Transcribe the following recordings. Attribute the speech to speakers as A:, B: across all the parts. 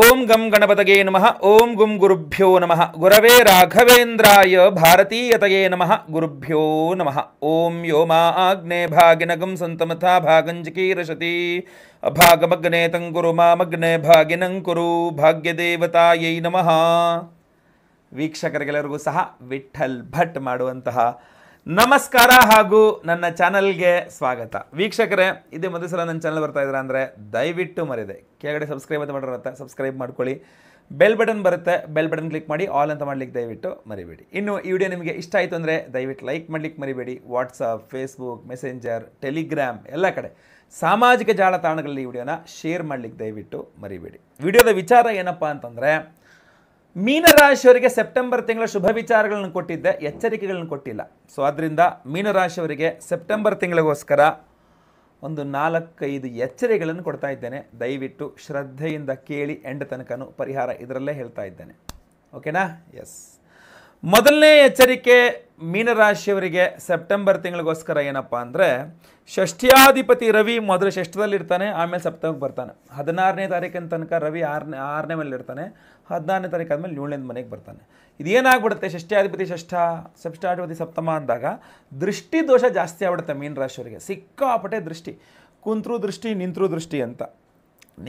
A: ಓಂ ಗಂ ಗಣಪತಗೆ ನಮಃ ಓಂ ಗುಂ ಗುರುಭ್ಯೋ ನಮಃ ಗುರವೇ ರಾಘವೇಂದ್ರಾಯ ಭಾರತೀಯತಯೇ ನಮಃ ಗುರುಭ್ಯೋ ನಮಃ ಓಂ ಯೋ ಮಾ ಆಗ್ನೇ ಭಾಗಿನಗಂ ಸಂತಮಥಾ ಭಾಗಂಜಕೀರಶತಿ ಅಭಾಗಮಗ್ನೇ ತಂಗುರು ಮಾಮಗ್ನೇ ಭಾಗಿನಂಕುರು ಭಾಗ್ಯದೇವತಾಯೈ ನಮಃ ವೀಕ್ಷಕರಿಗೆಲ್ಲರಿಗೂ ಸಹ ವಿಠಲ್ ಭಟ್ ಮಾಡುವಂತಹ ನಮಸ್ಕಾರ ಹಾಗೂ ನನ್ನ ಚಾನಲ್ಗೆ ಸ್ವಾಗತ ವೀಕ್ಷಕರೇ ಇದೇ ಮೊದಲು ಸಲ ನನ್ನ ಚಾನಲ್ ಬರ್ತಾ ಇದ್ರ ಅಂದರೆ ದಯವಿಟ್ಟು ಮರೆಯದೆ ಕೆಳಗಡೆ ಸಬ್ಸ್ಕ್ರೈಬ್ ಅಂತ ಮಾಡಿರುತ್ತೆ ಸಬ್ಸ್ಕ್ರೈಬ್ ಮಾಡ್ಕೊಳ್ಳಿ ಬೆಲ್ ಬಟನ್ ಬರುತ್ತೆ ಬೆಲ್ ಬಟನ್ ಕ್ಲಿಕ್ ಮಾಡಿ ಆಲ್ ಅಂತ ಮಾಡ್ಲಿಕ್ಕೆ ದಯವಿಟ್ಟು ಮರಿಬೇಡಿ ಇನ್ನು ಈ ವಿಡಿಯೋ ನಿಮಗೆ ಇಷ್ಟ ಆಯಿತು ಅಂದರೆ ದಯವಿಟ್ಟು ಲೈಕ್ ಮಾಡ್ಲಿಕ್ಕೆ ಮರಿಬೇಡಿ ವಾಟ್ಸಪ್ ಫೇಸ್ಬುಕ್ ಮೆಸೆಂಜರ್ ಟೆಲಿಗ್ರಾಮ್ ಎಲ್ಲ ಕಡೆ ಸಾಮಾಜಿಕ ಜಾಲತಾಣಗಳಲ್ಲಿ ಈ ವಿಡಿಯೋನ ಶೇರ್ ಮಾಡ್ಲಿಕ್ಕೆ ದಯವಿಟ್ಟು ಮರಿಬೇಡಿ ವಿಡಿಯೋದ ವಿಚಾರ ಏನಪ್ಪ ಅಂತಂದರೆ ಮೀನರಾಶಿಯವರಿಗೆ ಸೆಪ್ಟೆಂಬರ್ ತಿಂಗಳ ಶುಭ ವಿಚಾರಗಳನ್ನು ಕೊಟ್ಟಿದ್ದೆ ಎಚ್ಚರಿಕೆಗಳನ್ನು ಕೊಟ್ಟಿಲ್ಲ ಸೊ ಆದ್ದರಿಂದ ಮೀನರಾಶಿಯವರಿಗೆ ಸೆಪ್ಟೆಂಬರ್ ತಿಂಗಳಿಗೋಸ್ಕರ ಒಂದು ನಾಲ್ಕೈದು ಎಚ್ಚರಿಕೆಗಳನ್ನು ಕೊಡ್ತಾ ಇದ್ದೇನೆ ದಯವಿಟ್ಟು ಶ್ರದ್ಧೆಯಿಂದ ಕೇಳಿ ಎಂಡ್ ತನಕನೂ ಪರಿಹಾರ ಇದರಲ್ಲೇ ಹೇಳ್ತಾ ಇದ್ದೇನೆ ಓಕೆನಾ ಎಸ್ ಮೊದಲನೇ ಎಚ್ಚರಿಕೆ ಮೀನರಾಶಿಯವರಿಗೆ ಸೆಪ್ಟೆಂಬರ್ ತಿಂಗಳಿಗೋಸ್ಕರ ಏನಪ್ಪ ಅಂದರೆ ಷಷ್ಠಿಯಾಧಿಪತಿ ರವಿ ಮೊದಲು ಷಷ್ಠದಲ್ಲಿರ್ತಾನೆ ಆಮೇಲೆ ಸಪ್ತಮಕ್ಕೆ ಬರ್ತಾನೆ ಹದಿನಾರನೇ ತಾರೀಕಿನ ತನಕ ರವಿ ಆರನೇ ಆರನೇ ಮೇಲೆ ಇರ್ತಾನೆ ಹದಿನಾರನೇ ತಾರೀಕು ಆದಮೇಲೆ ಏಳನೇ ಮನೆಗೆ ಬರ್ತಾನೆ ಇದೇನಾಗ್ಬಿಡುತ್ತೆ ಷಷ್ಠ್ಯಾಧಿಪತಿ ಷಷ್ಠ ಷಷ್ಠಾಧಿಪತಿ ಸಪ್ತಮ ಅಂದಾಗ ದೃಷ್ಟಿ ದೋಷ ಜಾಸ್ತಿ ಆಗ್ಬಿಡುತ್ತೆ ಮೀನರಾಶಿಯವರಿಗೆ ಸಿಕ್ಕಾಪಟ್ಟೆ ದೃಷ್ಟಿ ಕುಂತ್ರು ದೃಷ್ಟಿ ನಿಂತರು ದೃಷ್ಟಿ ಅಂತ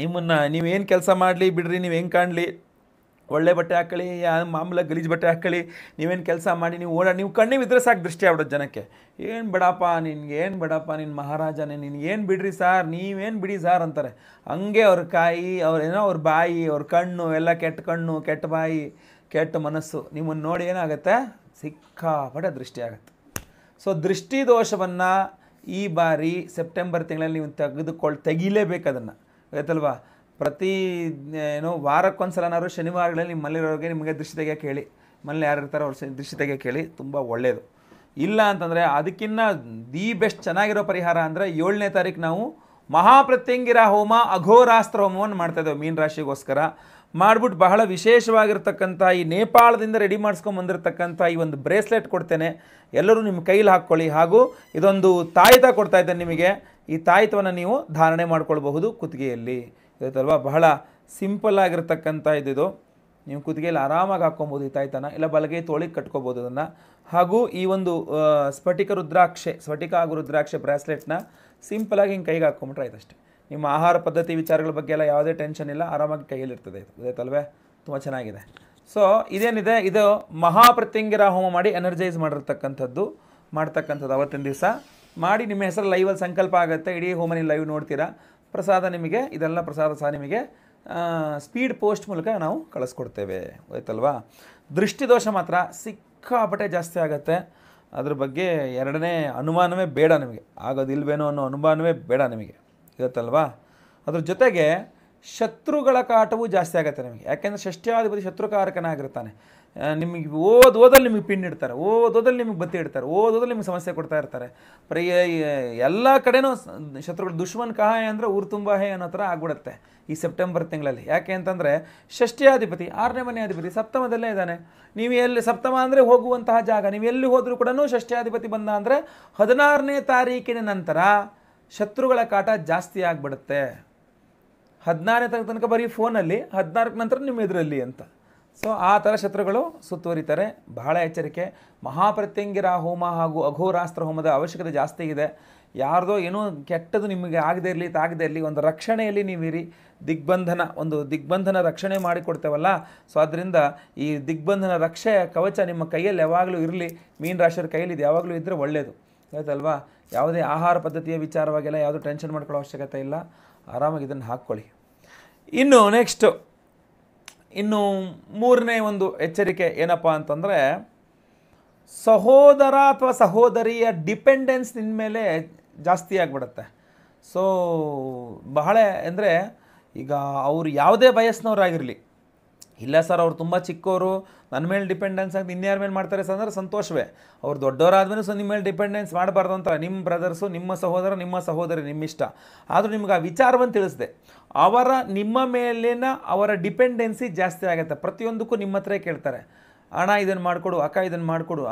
A: ನಿಮ್ಮನ್ನು ನೀವೇನು ಕೆಲಸ ಮಾಡಲಿ ಬಿಡ್ರಿ ನೀವು ಹೆಂಗೆ ಕಾಣಲಿ ಒಳ್ಳೆ ಬಟ್ಟೆ ಹಾಕ್ಕೊಳ್ಳಿ ಮಾಮೂಲಾಗಿ ಗಲೀಜು ಬಟ್ಟೆ ಹಾಕ್ಕೊಳ್ಳಿ ನೀವೇನು ಕೆಲಸ ಮಾಡಿ ನೀವು ಓಡಾ ನೀವು ಕಣ್ಣಿಗೆ ಇದ್ರೆ ಸಾಕು ದೃಷ್ಟಿ ಆಗ್ಬಿಡೋದು ಜನಕ್ಕೆ ಏನು ಬಿಡಪ್ಪ ನಿನ್ಗೆ ಏನು ಬಿಡಪ್ಪ ನಿನ್ನ ಮಹಾರಾಜನೇ ನಿನ್ಗೆ ಏನು ಬಿಡ್ರಿ ಸಾರ್ ನೀವೇನು ಬಿಡಿ ಸಾರ್ ಅಂತಾರೆ ಹಂಗೆ ಅವ್ರ ಕಾಯಿ ಅವ್ರೇನೋ ಅವ್ರ ಬಾಯಿ ಅವ್ರ ಕಣ್ಣು ಎಲ್ಲ ಕೆಟ್ಟ ಕಣ್ಣು ಕೆಟ್ಟ ಬಾಯಿ ಕೆಟ್ಟ ಮನಸ್ಸು ನಿಮ್ಮನ್ನು ನೋಡಿ ಏನಾಗುತ್ತೆ ಸಿಕ್ಕಾಪಡೆ ದೃಷ್ಟಿ ಆಗುತ್ತೆ ಸೊ ದೃಷ್ಟಿ ದೋಷವನ್ನು ಈ ಬಾರಿ ಸೆಪ್ಟೆಂಬರ್ ತಿಂಗಳಲ್ಲಿ ನೀವು ತೆಗೆದುಕೊಳ್ ತೆಗಿಲೇಬೇಕು ಅದನ್ನು ಗೊತ್ತಲ್ವಾ ಪ್ರತಿ ಏನೋ ವಾರಕ್ಕೊಂದ್ಸಲನಾದ್ರು ಶನಿವಾರಗಳಲ್ಲಿ ನಿಮ್ಮಲ್ಲಿರೋರಿಗೆ ನಿಮಗೆ ದೃಷ್ಟಿ ತೆಗೆ ಹೇಳಿ ಮನೇಲಿ ಯಾರು ಇರ್ತಾರೋ ಅವ್ರ ದೃಷ್ಟಿ ಕೇಳಿ ಹೇಳಿ ತುಂಬ ಒಳ್ಳೆಯದು ಇಲ್ಲ ಅಂತಂದರೆ ಅದಕ್ಕಿಂತ ದಿ ಬೆಸ್ಟ್ ಚೆನ್ನಾಗಿರೋ ಪರಿಹಾರ ಅಂದರೆ ಏಳನೇ ತಾರೀಕು ನಾವು ಮಹಾಪ್ರತ್ಯಂಗಿರ ಹೋಮ ಅಘೋರಾಸ್ತ್ರ ಹೋಮವನ್ನು ಮಾಡ್ತಾಯಿದ್ದೇವೆ ಮೀನ್ ರಾಶಿಗೋಸ್ಕರ ಮಾಡಿಬಿಟ್ಟು ಬಹಳ ವಿಶೇಷವಾಗಿರ್ತಕ್ಕಂಥ ಈ ನೇಪಾಳದಿಂದ ರೆಡಿ ಮಾಡಿಸ್ಕೊಂಬಂದಿರತಕ್ಕಂಥ ಈ ಒಂದು ಬ್ರೇಸ್ಲೆಟ್ ಕೊಡ್ತೇನೆ ಎಲ್ಲರೂ ನಿಮ್ಮ ಕೈಲಿ ಹಾಕ್ಕೊಳ್ಳಿ ಹಾಗೂ ಇದೊಂದು ತಾಯಿತ ಕೊಡ್ತಾ ಇದ್ದೇನೆ ನಿಮಗೆ ಈ ತಾಯಿತವನ್ನು ನೀವು ಧಾರಣೆ ಮಾಡಿಕೊಳ್ಬಹುದು ಕುತ್ತಿಗೆಯಲ್ಲಿ ಗೊತ್ತಾಯ್ತಲ್ವಾ ಬಹಳ ಸಿಂಪಲ್ ಆಗಿರ್ತಕ್ಕಂಥ ನೀವು ಕುತ್ತಿಗೆಯಲ್ಲಿ ಆರಾಮಾಗಿ ಹಾಕ್ಕೊಬೋದು ಈ ತಾಯ್ತನ ಇಲ್ಲ ಬಲಗೆ ತೋಳಿಗೆ ಕಟ್ಕೋಬೋದು ಅದನ್ನು ಹಾಗೂ ಈ ಒಂದು ಸ್ಫಟಿಕ ರುದ್ರಾಕ್ಷೆ ಸ್ಫಟಿಕ ಹಾಗೂ ರುದ್ರಾಕ್ಷೆ ಬ್ರಾಸ್ಲೆಟ್ನ ಸಿಂಪಲಾಗಿ ಹಿಂಗೆ ಕೈಗೆ ಹಾಕ್ಕೊಂಬಿಟ್ರೆ ಆಯ್ತಷ್ಟೆ ನಿಮ್ಮ ಆಹಾರ ಪದ್ಧತಿ ವಿಚಾರಗಳ ಬಗ್ಗೆ ಎಲ್ಲ ಯಾವುದೇ ಟೆನ್ಷನ್ ಇಲ್ಲ ಆರಾಮಾಗಿ ಇರ್ತದೆ ಇದು ಗೊತ್ತಾಯ್ತಲ್ವೇ ತುಂಬ ಚೆನ್ನಾಗಿದೆ ಸೊ ಇದೇನಿದೆ ಇದು ಮಹಾಪ್ರತ್ಯಂಗಿರ ಹೋಮ ಮಾಡಿ ಎನರ್ಜೈಸ್ ಮಾಡಿರ್ತಕ್ಕಂಥದ್ದು ಮಾಡ್ತಕ್ಕಂಥದ್ದು ಅವತ್ತಿನ ದಿವಸ ಮಾಡಿ ನಿಮ್ಮ ಹೆಸರು ಲೈವಲ್ಲಿ ಸಂಕಲ್ಪ ಆಗುತ್ತೆ ಇಡೀ ಹೋಮನಿ ಲೈವ್ ನೋಡ್ತೀರಾ ಪ್ರಸಾದ ನಿಮಗೆ ಇದೆಲ್ಲ ಪ್ರಸಾದ ಸಹ ನಿಮಗೆ ಸ್ಪೀಡ್ ಪೋಸ್ಟ್ ಮೂಲಕ ನಾವು ಕಳಿಸ್ಕೊಡ್ತೇವೆ ಆಯ್ತಲ್ವಾ ದೃಷ್ಟಿದೋಷ ಮಾತ್ರ ಸಿಕ್ಕಾಪಟ್ಟೆ ಜಾಸ್ತಿ ಆಗುತ್ತೆ ಅದ್ರ ಬಗ್ಗೆ ಎರಡನೇ ಅನುಮಾನವೇ ಬೇಡ ನಿಮಗೆ ಆಗೋದಿಲ್ವೇನೋ ಅನ್ನೋ ಅನುಮಾನವೇ ಬೇಡ ನಿಮಗೆ ಇರುತ್ತಲ್ವಾ ಅದ್ರ ಜೊತೆಗೆ ಶತ್ರುಗಳ ಕಾಟವೂ ಜಾಸ್ತಿ ಆಗುತ್ತೆ ನಿಮಗೆ ಯಾಕೆಂದರೆ ಷಷ್ಠ್ಯಾಧಿಪತಿ ಶತ್ರುಕಾರಕನಾಗಿರ್ತಾನೆ ನಿಮಗೆ ಓದಲ್ಲಿ ನಿಮಗೆ ಪಿನ್ ಇಡ್ತಾರೆ ಓದೋದಲ್ಲಿ ನಿಮಗೆ ಬತ್ತಿ ಇಡ್ತಾರೆ ಓದೋದಲ್ಲಿ ನಿಮಗೆ ಸಮಸ್ಯೆ ಕೊಡ್ತಾ ಇರ್ತಾರೆ ಪ್ರೇ ಎಲ್ಲ ಕಡೆನೂ ಶತ್ರುಗಳು ದುಶ್ಮನ್ ಕಹಾಯ ಅಂದರೆ ಊರು ತುಂಬ ಹೇ ಅನ್ನೋ ಥರ ಆಗ್ಬಿಡುತ್ತೆ ಈ ಸೆಪ್ಟೆಂಬರ್ ತಿಂಗಳಲ್ಲಿ ಯಾಕೆ ಅಂತಂದರೆ ಷಷ್ಠ್ಯಾಧಿಪತಿ ಆರನೇ ಮನೆ ಅಧಿಪತಿ ಸಪ್ತಮದಲ್ಲೇ ಇದ್ದಾನೆ ನೀವು ಎಲ್ಲಿ ಸಪ್ತಮ ಅಂದರೆ ಹೋಗುವಂತಹ ಜಾಗ ನೀವು ಎಲ್ಲಿ ಹೋದರೂ ಕೂಡ ಷಷ್ಠ್ಯಾಧಿಪತಿ ಬಂದ ಅಂದರೆ ಹದಿನಾರನೇ ತಾರೀಕಿನ ನಂತರ ಶತ್ರುಗಳ ಕಾಟ ಜಾಸ್ತಿ ಆಗಿಬಿಡುತ್ತೆ ಹದಿನಾರನೇ ತಾರೀಕು ತನಕ ಬರೀ ಫೋನಲ್ಲಿ ಹದಿನಾರಕ್ಕೆ ನಂತರ ನಿಮ್ಮ ಎದುರಲ್ಲಿ ಅಂತ ಸೊ ಆ ಥರ ಶತ್ರುಗಳು ಸುತ್ತುವರಿತಾರೆ ಬಹಳ ಎಚ್ಚರಿಕೆ ಮಹಾಪ್ರತ್ಯಂಗಿರ ಹೋಮ ಹಾಗೂ ಅಘೋರಾಸ್ತ್ರ ಹೋಮದ ಅವಶ್ಯಕತೆ ಜಾಸ್ತಿ ಇದೆ ಯಾರ್ದೋ ಏನೋ ಕೆಟ್ಟದು ನಿಮಗೆ ಆಗದೇ ಇರಲಿ ತಾಗದೇ ಇರಲಿ ಒಂದು ರಕ್ಷಣೆಯಲ್ಲಿ ನೀವಿರಿ ದಿಗ್ಬಂಧನ ಒಂದು ದಿಗ್ಬಂಧನ ರಕ್ಷಣೆ ಮಾಡಿಕೊಡ್ತೇವಲ್ಲ ಸೊ ಅದರಿಂದ ಈ ದಿಗ್ಬಂಧನ ರಕ್ಷೆ ಕವಚ ನಿಮ್ಮ ಕೈಯಲ್ಲಿ ಯಾವಾಗಲೂ ಇರಲಿ ರಾಶಿಯರ ಕೈಯಲ್ಲಿ ಇದು ಯಾವಾಗಲೂ ಇದ್ದರೆ ಒಳ್ಳೆಯದು ಆಯ್ತಲ್ವಾ ಯಾವುದೇ ಆಹಾರ ಪದ್ಧತಿಯ ವಿಚಾರವಾಗೆಲ್ಲ ಯಾವುದೂ ಟೆನ್ಷನ್ ಮಾಡ್ಕೊಳ್ಳೋ ಅವಶ್ಯಕತೆ ಇಲ್ಲ ಆರಾಮಾಗಿ ಇದನ್ನು ಹಾಕ್ಕೊಳ್ಳಿ ಇನ್ನು ನೆಕ್ಸ್ಟು ಇನ್ನು ಮೂರನೇ ಒಂದು ಎಚ್ಚರಿಕೆ ಏನಪ್ಪ ಅಂತಂದರೆ ಸಹೋದರ ಅಥವಾ ಸಹೋದರಿಯ ಡಿಪೆಂಡೆನ್ಸ್ ನಿನ್ನ ಮೇಲೆ ಜಾಸ್ತಿ ಆಗಿಬಿಡುತ್ತೆ ಸೊ ಬಹಳ ಅಂದರೆ ಈಗ ಅವರು ಯಾವುದೇ ವಯಸ್ಸಿನವರಾಗಿರಲಿ ಇಲ್ಲ ಸರ್ ಅವ್ರು ತುಂಬ ಚಿಕ್ಕವರು ನನ್ನ ಮೇಲೆ ಡಿಪೆಂಡೆನ್ಸ್ ಆಗಿ ಇನ್ಯಾರ ಮೇಲೆ ಮಾಡ್ತಾರೆ ಸರ್ ಅಂದರೆ ಸಂತೋಷವೇ ಅವ್ರು ದೊಡ್ಡವರಾದ್ಮೇಲೆ ಸೊ ನಿಮ್ಮ ಮೇಲೆ ಡಿಪೆಂಡೆನ್ಸ್ ಮಾಡಬಾರ್ದು ಅಂತಾರೆ ನಿಮ್ಮ ಬ್ರದರ್ಸು ನಿಮ್ಮ ಸಹೋದರ ನಿಮ್ಮ ಸಹೋದರಿ ನಿಮ್ಮ ಇಷ್ಟ ಆದರೂ ನಿಮ್ಗೆ ಆ ವಿಚಾರವನ್ನು ತಿಳಿಸಿದೆ ಅವರ ನಿಮ್ಮ ಮೇಲಿನ ಅವರ ಡಿಪೆಂಡೆನ್ಸಿ ಜಾಸ್ತಿ ಆಗುತ್ತೆ ಪ್ರತಿಯೊಂದಕ್ಕೂ ನಿಮ್ಮ ಹತ್ರ ಕೇಳ್ತಾರೆ ಅಣ್ಣ ಇದನ್ನು ಮಾಡಿಕೊಡು ಅಕ್ಕ ಇದನ್ನು ಮಾಡಿಕೊಡು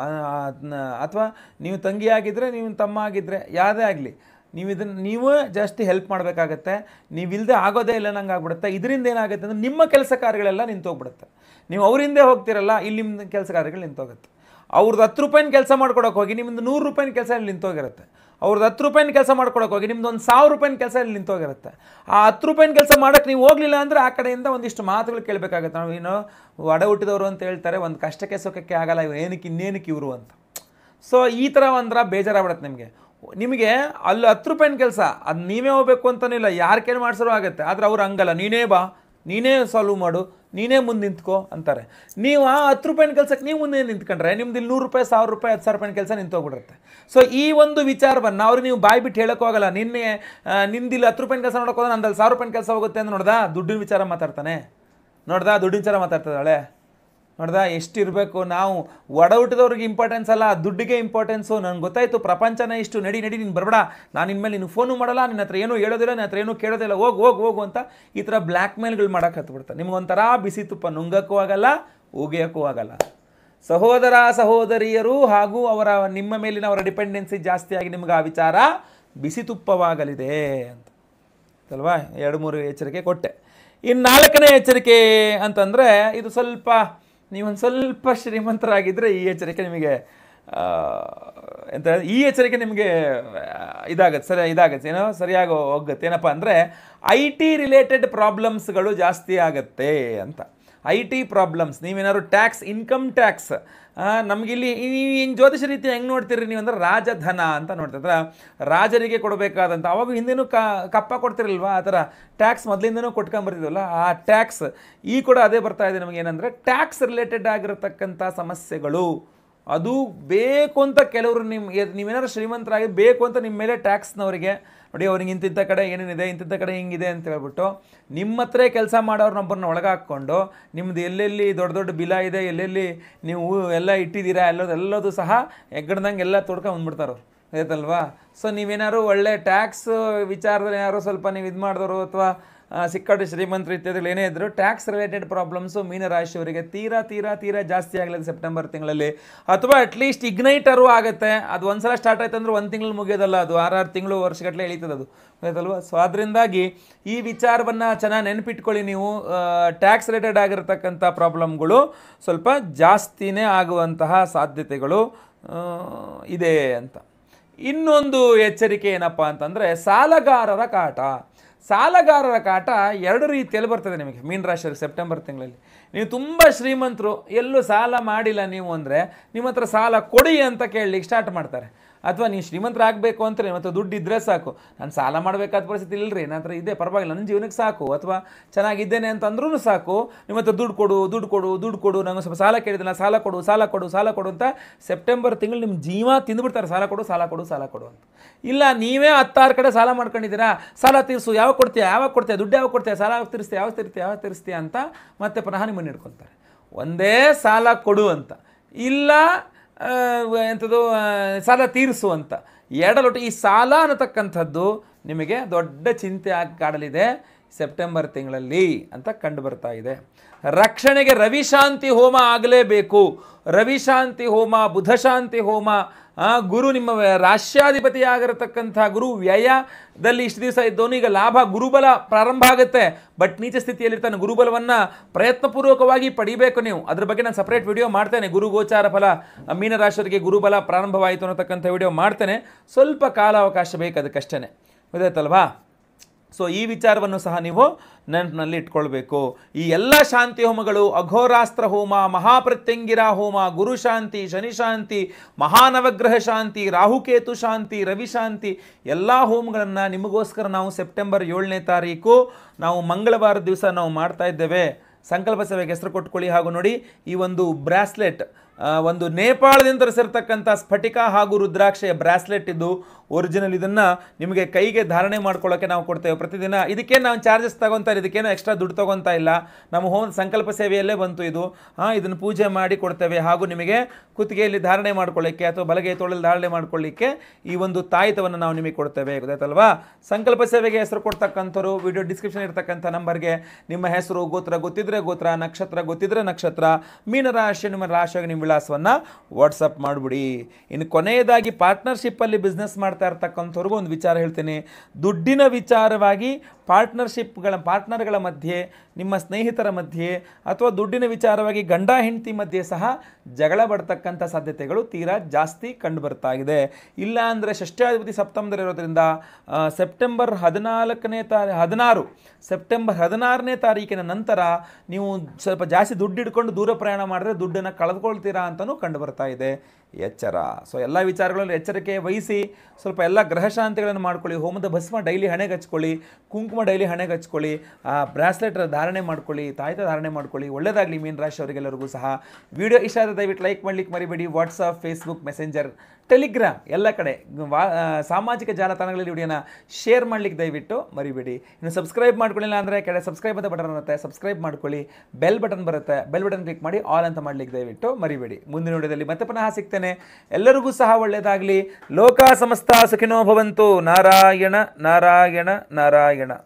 A: ಅಥವಾ ನೀವು ತಂಗಿ ಆಗಿದ್ದರೆ ನೀವು ತಮ್ಮ ಆಗಿದ್ದರೆ ಯಾವುದೇ ಆಗಲಿ ನೀವು ಇದನ್ನು ನೀವು ಜಸ್ಟ್ ಹೆಲ್ಪ್ ಮಾಡಬೇಕಾಗತ್ತೆ ಇಲ್ಲದೆ ಆಗೋದೇ ಇಲ್ಲ ನಂಗೆ ಆಗ್ಬಿಡುತ್ತೆ ಇದರಿಂದ ಏನಾಗುತ್ತೆ ಅಂದರೆ ನಿಮ್ಮ ಕೆಲಸ ಕಾರ್ಯಗಳೆಲ್ಲ ನಿಂತೋಗ್ಬಿಡುತ್ತೆ ನೀವು ಅವರಿಂದೇ ಹೋಗ್ತಿರಲ್ಲ ಇಲ್ಲಿ ನಿಮ್ಮ ಕೆಲಸ ಕಾರ್ಯಗಳು ನಿಂತೋಗುತ್ತೆ ಅವ್ರದ್ದು ಹತ್ತು ರೂಪಾಯಿನ ಕೆಲಸ ಮಾಡ್ಕೊಡೋಕೆ ಹೋಗಿ ನಿಮ್ಮದು ನೂರು ರೂಪಾಯಿನ ಕೆಲಸ ಇಲ್ಲಿ ನಿಂತೋಗಿರುತ್ತೆ ಅವ್ರದ್ದು ಹತ್ತು ರೂಪಾಯಿನ ಕೆಲಸ ಮಾಡ್ಕೊಡೋಕೆ ಹೋಗಿ ನಿಮ್ಮದು ಒಂದು ಸಾವಿರ ರೂಪಾಯಿನ ಕೆಲಸ ಇಲ್ಲಿ ನಿಂತೋಗಿರುತ್ತೆ ಆ ಹತ್ತು ರೂಪಾಯಿನ ಕೆಲಸ ಮಾಡೋಕ್ಕೆ ನೀವು ಹೋಗಲಿಲ್ಲ ಅಂದರೆ ಆ ಕಡೆಯಿಂದ ಒಂದಿಷ್ಟು ಮಾತುಗಳು ಕೇಳಬೇಕಾಗುತ್ತೆ ನಾವು ಏನೋ ಒಡ ಹುಟ್ಟಿದವರು ಅಂತ ಹೇಳ್ತಾರೆ ಒಂದು ಕಷ್ಟಕ್ಕೆ ಸುಖಕ್ಕೆ ಆಗಲ್ಲ ಏನಕ್ಕೆ ಇನ್ನೇನಕ್ಕೆ ಇವರು ಅಂತ ಸೊ ಈ ಥರ ಒಂದ್ರ ಬೇಜಾರಾಗ್ಬಿಡುತ್ತೆ ನಿಮಗೆ ನಿಮಗೆ ಅಲ್ಲಿ ಹತ್ತು ರೂಪಾಯಿನ ಕೆಲಸ ಅದು ನೀವೇ ಹೋಗ್ಬೇಕು ಅಂತನಿಲ್ಲ ಇಲ್ಲ ಕೇಳಿ ಮಾಡಿಸೋ ಆಗುತ್ತೆ ಆದರೆ ಅವ್ರು ಹಂಗಲ್ಲ ನೀನೇ ಬಾ ನೀನೇ ಸಾಲ್ವ್ ಮಾಡು ನೀನೇ ಮುಂದೆ ನಿಂತ್ಕೊ ಅಂತಾರೆ ನೀವು ಆ ಹತ್ತು ರೂಪಾಯಿನ ಕೆಲಸಕ್ಕೆ ನೀವು ಮುಂದೆ ನಿಂತ್ಕೊಂಡ್ರೆ ನಿಮ್ದು ಇಲ್ಲಿ ನೂರು ರೂಪಾಯಿ ಸಾವಿರ ರೂಪಾಯಿ ಹತ್ತು ಸಾವಿರ ರೂಪಾಯಿನ ಕೆಲಸ ನಿಂತೋಗ್ಬಿಡುತ್ತೆ ಸೊ ಈ ಒಂದು ವಿಚಾರವನ್ನು ಅವ್ರು ನೀವು ಬಾಯಿ ಬಿಟ್ಟು ಹೇಳೋಕ್ಕಾಗಲ್ಲ ನಿನ್ನೆ ನಿಂದಿಲ್ಲ ಹತ್ತು ರೂಪಾಯಿನ ಕೆಲಸ ನೋಡೋಕ್ಕೋದ್ರೆ ನಂದಲ್ಲಿ ಸಾವಿರ ರೂಪಾಯಿನ ಕೆಲಸ ಹೋಗುತ್ತೆ ಅಂತ ನೋಡ್ದಾ ದುಡ್ಡಿನ ವಿಚಾರ ಮಾತಾಡ್ತಾನೆ ನೋಡ್ದಾ ದುಡ್ಡಿನ ವಿಚಾರ ಮಾತಾಡ್ತಾಳೆ ನೋಡ್ದಾ ಎಷ್ಟಿರಬೇಕು ನಾವು ಒಡಹುಟ್ಟಿದವ್ರಿಗೆ ಇಂಪಾರ್ಟೆನ್ಸ್ ಅಲ್ಲ ದುಡ್ಡಿಗೆ ಇಂಪಾರ್ಟೆನ್ಸು ನನಗೆ ಗೊತ್ತಾಯಿತು ಪ್ರಪಂಚನ ಇಷ್ಟು ನಡಿ ನಡಿ ನೀನು ಬರಬೇಡ ನಾನು ನಿಮ್ಮ ಮೇಲೆ ನೀನು ಫೋನು ಮಾಡಲ್ಲ ನಿನ್ನ ಹತ್ರ ಏನೂ ಹೇಳೋದಿಲ್ಲ ನನ್ನ ಹತ್ರ ಏನೂ ಕೇಳೋದಿಲ್ಲ ಹೋಗಿ ಹೋಗಿ ಹೋಗು ಅಂತ ಈ ಥರ ಬ್ಲ್ಯಾಕ್ ಮೇಲ್ಗಳು ಮಾಡಕ್ಕೆ ಹತ್ಬಿಡ್ತಾರೆ ಒಂಥರ ಬಿಸಿ ತುಪ್ಪ ನುಂಗಕ್ಕೂ ಆಗಲ್ಲ ಉಗಿಯೋಕ್ಕೂ ಆಗಲ್ಲ ಸಹೋದರ ಸಹೋದರಿಯರು ಹಾಗೂ ಅವರ ನಿಮ್ಮ ಮೇಲಿನ ಅವರ ಡಿಪೆಂಡೆನ್ಸಿ ಜಾಸ್ತಿಯಾಗಿ ನಿಮ್ಗೆ ಆ ವಿಚಾರ ಬಿಸಿ ತುಪ್ಪವಾಗಲಿದೆ ಅಂತ ಅಲ್ವಾ ಎರಡು ಮೂರು ಎಚ್ಚರಿಕೆ ಕೊಟ್ಟೆ ಇನ್ನು ನಾಲ್ಕನೇ ಎಚ್ಚರಿಕೆ ಅಂತಂದರೆ ಇದು ಸ್ವಲ್ಪ ನೀವೊಂದು ಸ್ವಲ್ಪ ಶ್ರೀಮಂತರಾಗಿದ್ದರೆ ಈ ಎಚ್ಚರಿಕೆ ನಿಮಗೆ ಎಂತ ಈ ಎಚ್ಚರಿಕೆ ನಿಮಗೆ ಇದಾಗತ್ತೆ ಸರಿ ಇದಾಗತ್ತೆ ಏನೋ ಸರಿಯಾಗಿ ಹೋಗುತ್ತೆ ಏನಪ್ಪ ಅಂದರೆ ಐ ಟಿ ರಿಲೇಟೆಡ್ ಪ್ರಾಬ್ಲಮ್ಸ್ಗಳು ಜಾಸ್ತಿ ಆಗತ್ತೆ ಅಂತ ಐ ಟಿ ಪ್ರಾಬ್ಲಮ್ಸ್ ನೀವೇನಾದ್ರು ಟ್ಯಾಕ್ಸ್ ಇನ್ಕಮ್ ಟ್ಯಾಕ್ಸ್ ನಮಗಿಲ್ಲಿ ಈ ಹಿಂಗೆ ಜ್ಯೋತಿಷ ರೀತಿ ಹೆಂಗೆ ನೋಡ್ತೀರಿ ನೀವು ಅಂದರೆ ರಾಜಧನ ಅಂತ ನೋಡ್ತಿದ್ರೆ ರಾಜರಿಗೆ ಕೊಡಬೇಕಾದಂಥ ಅವಾಗ ಕ ಕಪ್ಪ ಕೊಡ್ತಿರಲ್ವಾ ಆ ಥರ ಟ್ಯಾಕ್ಸ್ ಮೊದಲಿಂದನೂ ಕೊಟ್ಕೊಂಬರ್ತಿದ್ವಲ್ಲ ಆ ಟ್ಯಾಕ್ಸ್ ಈ ಕೂಡ ಅದೇ ಬರ್ತಾ ಇದೆ ನಮಗೇನೆಂದರೆ ಟ್ಯಾಕ್ಸ್ ರಿಲೇಟೆಡ್ ಆಗಿರತಕ್ಕಂಥ ಸಮಸ್ಯೆಗಳು ಅದು ಬೇಕು ಅಂತ ಕೆಲವರು ನಿಮ್ಮ ನೀವೇನಾದ್ರು ಶ್ರೀಮಂತರಾಗಿ ಬೇಕು ಅಂತ ನಿಮ್ಮ ಮೇಲೆ ಟ್ಯಾಕ್ಸ್ನವರಿಗೆ ನೋಡಿ ಅವ್ರಿಗೆ ಇಂತಿಂಥ ಕಡೆ ಏನೇನಿದೆ ಇಂತಿಂಥ ಕಡೆ ಹಿಂಗಿದೆ ಅಂತ ಹೇಳ್ಬಿಟ್ಟು ನಿಮ್ಮ ಹತ್ರ ಕೆಲಸ ಮಾಡೋರು ಒಳಗೆ ಹಾಕ್ಕೊಂಡು ನಿಮ್ಮದು ಎಲ್ಲೆಲ್ಲಿ ದೊಡ್ಡ ದೊಡ್ಡ ಬಿಲ ಇದೆ ಎಲ್ಲೆಲ್ಲಿ ನೀವು ಎಲ್ಲ ಇಟ್ಟಿದ್ದೀರಾ ಎಲ್ಲದು ಎಲ್ಲದೂ ಸಹ ಹೆಗ್ಗಡ್ದಂಗೆ ಎಲ್ಲ ತೊಡ್ಕೊಂಡು ಬಂದ್ಬಿಡ್ತಾರೆ ಅವ್ರು ಆಯ್ತಲ್ವಾ ಸೊ ನೀವೇನಾದ್ರು ಒಳ್ಳೆ ಟ್ಯಾಕ್ಸ್ ವಿಚಾರದಲ್ಲಿ ಏನಾದ್ರು ಸ್ವಲ್ಪ ನೀವು ಇದು ಮಾಡಿದವರು ಅಥವಾ ಸಿಕ್ಕಾಡು ಶ್ರೀಮಂತರು ಇತ್ಯಾದಿಗಳು ಏನೇ ಇದ್ದರೂ ಟ್ಯಾಕ್ಸ್ ರಿಲೇಟೆಡ್ ಪ್ರಾಬ್ಲಮ್ಸು ಮೀನರಾಶಿಯವರಿಗೆ ತೀರಾ ತೀರಾ ತೀರಾ ಜಾಸ್ತಿ ಆಗಲಿದೆ ಸೆಪ್ಟೆಂಬರ್ ತಿಂಗಳಲ್ಲಿ ಅಥವಾ ಅಟ್ಲೀಸ್ಟ್ ಇಗ್ನೈಟರು ಆಗುತ್ತೆ ಅದು ಒಂದು ಸಲ ಸ್ಟಾರ್ಟ್ ಆಯ್ತು ಅಂದರೆ ಒಂದು ತಿಂಗಳು ಮುಗಿಯೋದಲ್ಲ ಅದು ಆರಾರು ತಿಂಗಳು ವರ್ಷಗಟ್ಟಲೆ ಎಳೀತದೆ ಅದು ಗೊತ್ತಲ್ವಾ ಸೊ ಅದರಿಂದಾಗಿ ಈ ವಿಚಾರವನ್ನು ಚೆನ್ನಾಗಿ ನೆನಪಿಟ್ಕೊಳ್ಳಿ ನೀವು ಟ್ಯಾಕ್ಸ್ ರಿಲೇಟೆಡ್ ಆಗಿರತಕ್ಕಂಥ ಪ್ರಾಬ್ಲಮ್ಗಳು ಸ್ವಲ್ಪ ಜಾಸ್ತಿನೇ ಆಗುವಂತಹ ಸಾಧ್ಯತೆಗಳು ಇದೆ ಅಂತ ಇನ್ನೊಂದು ಎಚ್ಚರಿಕೆ ಏನಪ್ಪ ಅಂತಂದರೆ ಸಾಲಗಾರರ ಕಾಟ ಸಾಲಗಾರರ ಕಾಟ ಎರಡು ರೀತಿಯಲ್ಲಿ ಬರ್ತದೆ ನಿಮಗೆ ಮೀನ್ ರಾಶಿಯಲ್ಲಿ ಸೆಪ್ಟೆಂಬರ್ ತಿಂಗಳಲ್ಲಿ ನೀವು ತುಂಬ ಶ್ರೀಮಂತರು ಎಲ್ಲೂ ಸಾಲ ಮಾಡಿಲ್ಲ ನೀವು ಅಂದರೆ ನಿಮ್ಮ ಹತ್ರ ಸಾಲ ಕೊಡಿ ಅಂತ ಕೇಳಲಿಕ್ಕೆ ಸ್ಟಾರ್ಟ್ ಮಾಡ್ತಾರೆ ಅಥವಾ ನೀವು ಶ್ರೀಮಂತರಾಗಬೇಕು ಅಂತ ಮತ್ತು ದುಡ್ಡು ಇದ್ದರೆ ಸಾಕು ನಾನು ಸಾಲ ಮಾಡಬೇಕಾದ ಪರಿಸ್ಥಿತಿ ಇಲ್ಲರಿ ರೀ ಹತ್ರ ಇದೆ ಪರವಾಗಿಲ್ಲ ನನ್ನ ಜೀವನಕ್ಕೆ ಸಾಕು ಅಥವಾ ಚೆನ್ನಾಗಿದ್ದೇನೆ ಅಂತ ಅಂದ್ರೂ ಸಾಕು ನಿಮ್ಮ ಹತ್ರ ದುಡ್ಡು ಕೊಡು ದುಡ್ಡು ಕೊಡು ದುಡ್ಡು ಕೊಡು ನಂಗೆ ಸ್ವಲ್ಪ ಸಾಲ ಕೇಳಿದಿಲ್ಲ ಸಾಲ ಕೊಡು ಸಾಲ ಕೊಡು ಸಾಲ ಕೊಡು ಅಂತ ಸೆಪ್ಟೆಂಬರ್ ತಿಂಗಳು ನಿಮ್ಮ ಜೀವ ತಿಂದುಬಿಡ್ತಾರೆ ಸಾಲ ಕೊಡು ಸಾಲ ಕೊಡು ಸಾಲ ಕೊಡು ಅಂತ ಇಲ್ಲ ನೀವೇ ಹತ್ತಾರು ಕಡೆ ಸಾಲ ಮಾಡ್ಕೊಂಡಿದ್ದೀರಾ ಸಾಲ ತೀರಿಸು ಯಾವಾಗ ಕೊಡ್ತೀಯ ಯಾವಾಗ ಕೊಡ್ತೀಯಾ ದುಡ್ಡು ಯಾವಾಗ ಕೊಡ್ತೀಯ ಸಾಲ ಯಾವಾಗ ತೀರಿಸ್ತೀಯ ಯಾವಾಗ ತೀರ್ತೀಯ ಯಾವಾಗ ತೀರಿಸ್ತೀಯ ಅಂತ ಮತ್ತೆ ಪುನಃ ನಿಮ್ಮನ್ನು ಹಿಡ್ಕೊತಾರೆ ಒಂದೇ ಸಾಲ ಕೊಡು ಅಂತ ಇಲ್ಲ ಎಂಥದ್ದು ಸಾಲ ತೀರಿಸು ಅಂತ ಲೋಟ ಈ ಸಾಲ ಅನ್ನತಕ್ಕಂಥದ್ದು ನಿಮಗೆ ದೊಡ್ಡ ಚಿಂತೆ ಆಗಿ ಕಾಡಲಿದೆ ಸೆಪ್ಟೆಂಬರ್ ತಿಂಗಳಲ್ಲಿ ಅಂತ ಕಂಡು ಬರ್ತಾ ಇದೆ ರಕ್ಷಣೆಗೆ ರವಿಶಾಂತಿ ಹೋಮ ಆಗಲೇಬೇಕು ರವಿಶಾಂತಿ ಹೋಮ ಬುಧಶಾಂತಿ ಹೋಮ ಆ ಗುರು ನಿಮ್ಮ ರಾಷ್ಟ್ರಾಧಿಪತಿ ಆಗಿರತಕ್ಕಂಥ ಗುರು ವ್ಯಯದಲ್ಲಿ ಇಷ್ಟು ದಿವಸ ಇದ್ದವನು ಈಗ ಲಾಭ ಗುರುಬಲ ಪ್ರಾರಂಭ ಆಗುತ್ತೆ ಬಟ್ ನೀಚ ಸ್ಥಿತಿಯಲ್ಲಿರ್ತಾನೆ ಗುರುಬಲವನ್ನು ಪ್ರಯತ್ನಪೂರ್ವಕವಾಗಿ ಪಡಿಬೇಕು ನೀವು ಅದ್ರ ಬಗ್ಗೆ ನಾನು ಸಪ್ರೇಟ್ ವಿಡಿಯೋ ಮಾಡ್ತೇನೆ ಗುರು ಗೋಚಾರ ಫಲ ಮೀನರಾಶಿಯವರಿಗೆ ಗುರುಬಲ ಪ್ರಾರಂಭವಾಯಿತು ಅನ್ನತಕ್ಕಂಥ ವಿಡಿಯೋ ಮಾಡ್ತೇನೆ ಸ್ವಲ್ಪ ಕಾಲಾವಕಾಶ ಬೇಕು ಅದಕ್ಕಷ್ಟೇ ಗೊತ್ತಾಯ್ತಲ್ವಾ ಸೊ ಈ ವಿಚಾರವನ್ನು ಸಹ ನೀವು ನೆನಪಿನಲ್ಲಿ ಇಟ್ಕೊಳ್ಬೇಕು ಈ ಎಲ್ಲ ಶಾಂತಿ ಹೋಮಗಳು ಅಘೋರಾಸ್ತ್ರ ಹೋಮ ಮಹಾಪ್ರತ್ಯಂಗಿರ ಹೋಮ ಗುರುಶಾಂತಿ ಶನಿಶಾಂತಿ ಮಹಾನವಗ್ರಹ ಶಾಂತಿ ರಾಹುಕೇತು ಶಾಂತಿ ರವಿಶಾಂತಿ ಎಲ್ಲ ಹೋಮಗಳನ್ನು ನಿಮಗೋಸ್ಕರ ನಾವು ಸೆಪ್ಟೆಂಬರ್ ಏಳನೇ ತಾರೀಕು ನಾವು ಮಂಗಳವಾರ ದಿವಸ ನಾವು ಮಾಡ್ತಾ ಇದ್ದೇವೆ ಸಂಕಲ್ಪ ಸಭೆಗೆ ಹೆಸರು ಕೊಟ್ಕೊಳ್ಳಿ ಹಾಗೂ ನೋಡಿ ಈ ಒಂದು ಬ್ರಾಸ್ಲೆಟ್ ಒಂದು ನೇಪಾಳದಿಂದ ತರಿಸಿರ್ತಕ್ಕಂಥ ಸ್ಫಟಿಕ ಹಾಗೂ ರುದ್ರಾಕ್ಷೆಯ ಬ್ರಾಸ್ಲೆಟ್ ಇದು ಒರಿಜಿನಲ್ ಇದನ್ನು ನಿಮಗೆ ಕೈಗೆ ಧಾರಣೆ ಮಾಡ್ಕೊಳ್ಳೋಕ್ಕೆ ನಾವು ಕೊಡ್ತೇವೆ ಪ್ರತಿದಿನ ಇದಕ್ಕೇನು ನಾವು ಚಾರ್ಜಸ್ ತಗೊತಾ ಇದಕ್ಕೇನು ಎಕ್ಸ್ಟ್ರಾ ದುಡ್ಡು ತಗೊತಾ ಇಲ್ಲ ನಮ್ಮ ಹೋಮ್ ಸಂಕಲ್ಪ ಸೇವೆಯಲ್ಲೇ ಬಂತು ಇದು ಹಾಂ ಇದನ್ನು ಪೂಜೆ ಮಾಡಿ ಕೊಡ್ತೇವೆ ಹಾಗೂ ನಿಮಗೆ ಕುತ್ತಿಗೆಯಲ್ಲಿ ಧಾರಣೆ ಮಾಡ್ಕೊಳ್ಳಿಕ್ಕೆ ಅಥವಾ ಬಲಗೈ ತೋಳಲ್ಲಿ ಧಾರಣೆ ಮಾಡ್ಕೊಳ್ಳಿಕ್ಕೆ ಈ ಒಂದು ತಾಯಿತವನ್ನು ನಾವು ನಿಮಗೆ ಕೊಡ್ತೇವೆ ಗೊತ್ತಾಯ್ತಲ್ವಾ ಸಂಕಲ್ಪ ಸೇವೆಗೆ ಹೆಸರು ಕೊಡ್ತಕ್ಕಂಥವ್ರು ವಿಡಿಯೋ ಡಿಸ್ಕ್ರಿಪ್ಷನ್ ಇರ್ತಕ್ಕಂಥ ನಂಬರ್ಗೆ ನಿಮ್ಮ ಹೆಸರು ಗೋತ್ರ ಗೊತ್ತಿದ್ರೆ ಗೋತ್ರ ನಕ್ಷತ್ರ ಗೊತ್ತಿದ್ರೆ ನಕ್ಷತ್ರ ಮೀನರಾಶಿ ನಿಮ್ಮ ರಾಶಿಯಾಗಿ ನಿಮ್ಮ ವಿಳಾಸವನ್ನು ವಾಟ್ಸಪ್ ಮಾಡಿಬಿಡಿ ಇನ್ನು ಕೊನೆಯದಾಗಿ ಪಾರ್ಟ್ನರ್ಶಿಪ್ಪಲ್ಲಿ ಬಿಸ್ನೆಸ್ ಮಾಡ್ತಾ ಇರ್ತಕ್ಕಂಥವ್ರಿಗೂ ಒಂದು ವಿಚಾರ ಹೇಳ್ತೀನಿ ದುಡ್ಡಿನ ವಿಚಾರವಾಗಿ ಪಾರ್ಟ್ನರ್ಶಿಪ್ಗಳ ಪಾರ್ಟ್ನರ್ಗಳ ಮಧ್ಯೆ ನಿಮ್ಮ ಸ್ನೇಹಿತರ ಮಧ್ಯೆ ಅಥವಾ ದುಡ್ಡಿನ ವಿಚಾರವಾಗಿ ಗಂಡ ಹೆಂಡತಿ ಮಧ್ಯೆ ಸಹ ಜಗಳ ಬರ್ತಕ್ಕಂಥ ಸಾಧ್ಯತೆಗಳು ತೀರಾ ಜಾಸ್ತಿ ಕಂಡು ಬರ್ತಾ ಇದೆ ಇಲ್ಲ ಅಂದರೆ ಷಷ್ಠಾಧಿಪತಿ ಇರೋದ್ರಿಂದ ಸೆಪ್ಟೆಂಬರ್ ಹದಿನಾಲ್ಕನೇ ತಾರೀ ಹದಿನಾರು ಸೆಪ್ಟೆಂಬರ್ ಹದಿನಾರನೇ ತಾರೀಕಿನ ನಂತರ ನೀವು ಸ್ವಲ್ಪ ಜಾಸ್ತಿ ದುಡ್ಡು ಇಟ್ಕೊಂಡು ದೂರ ಪ್ರಯಾಣ ಮಾಡಿದ್ರೆ ದುಡ್ಡನ್ನು ಕಳೆದುಕೊಳ್ತೀರ ಅಂತಲೂ ಕಂಡು ಬರ್ತಾ ಇದೆ ಎಚ್ಚರ ಸೊ ಎಲ್ಲ ವಿಚಾರಗಳನ್ನು ಎಚ್ಚರಿಕೆ ವಹಿಸಿ ಸ್ವಲ್ಪ ಎಲ್ಲ ಗ್ರಹಶಾಂತಿಗಳನ್ನು ಮಾಡ್ಕೊಳ್ಳಿ ಹೋಮದ ಭಸ್ಮ ಡೈಲಿ ಹಣೆ ಹಚ್ಕೊಳ್ಳಿ ಕುಂಕುಮ ಡೈಲಿ ಹಣೆ ಹಚ್ಕೊಳ್ಳಿ ಬ್ರಾಸ್ಲೆಟ್ ಧಾರಣೆ ಮಾಡ್ಕೊಳ್ಳಿ ತಾಯ್ತ ಧಾರಣೆ ಮಾಡ್ಕೊಳ್ಳಿ ಒಳ್ಳೆಯದಾಗಲಿ ರಾಶಿ ಅವರಿಗೆಲ್ಲರಿಗೂ ಸಹ ವಿಡಿಯೋ ಇಷ್ಟ ಆದರೆ ದಯವಿಟ್ಟು ಲೈಕ್ ಮಾಡ್ಲಿಕ್ಕೆ ಮರಿಬೇಡಿ ವಾಟ್ಸಪ್ ಫೇಸ್ಬುಕ್ ಮೆಸೆಂಜರ್ ಟೆಲಿಗ್ರಾಮ್ ಎಲ್ಲ ಕಡೆ ಸಾಮಾಜಿಕ ಜಾಲತಾಣಗಳಲ್ಲಿ ವಿಡಿಯೋನ ಶೇರ್ ಮಾಡಲಿಕ್ಕೆ ದಯವಿಟ್ಟು ಮರಿಬೇಡಿ ಇನ್ನು ಸಬ್ಸ್ಕ್ರೈಬ್ ಮಾಡ್ಕೊಳ್ಳಿಲ್ಲ ಅಂದರೆ ಕೆಳಗೆ ಸಬ್ಸ್ಕ್ರೈಬ್ ಅಂತ ಬಟನ್ ಇರುತ್ತೆ ಸಬ್ಸ್ಕ್ರೈಬ್ ಮಾಡ್ಕೊಳ್ಳಿ ಬೆಲ್ ಬಟನ್ ಬರುತ್ತೆ ಬೆಲ್ ಬಟನ್ ಕ್ಲಿಕ್ ಮಾಡಿ ಆಲ್ ಅಂತ ಮಾಡಲಿಕ್ಕೆ ದಯವಿಟ್ಟು ಮರಿಬೇಡಿ ಮರಿಬೇಡಿ ಮುಂದಿನ ವಿಡಿಯೋದಲ್ಲಿ ಮತ್ತೆ ಪುನಃ ಸಿಗ್ತೇನೆ ಎಲ್ಲರಿಗೂ ಸಹ ಒಳ್ಳೆಯದಾಗಲಿ ಲೋಕ ಸಮಸ್ತ ಸುಖಿನೋ ಭವಂತು ನಾರಾಯಣ ನಾರಾಯಣ ನಾರಾಯಣ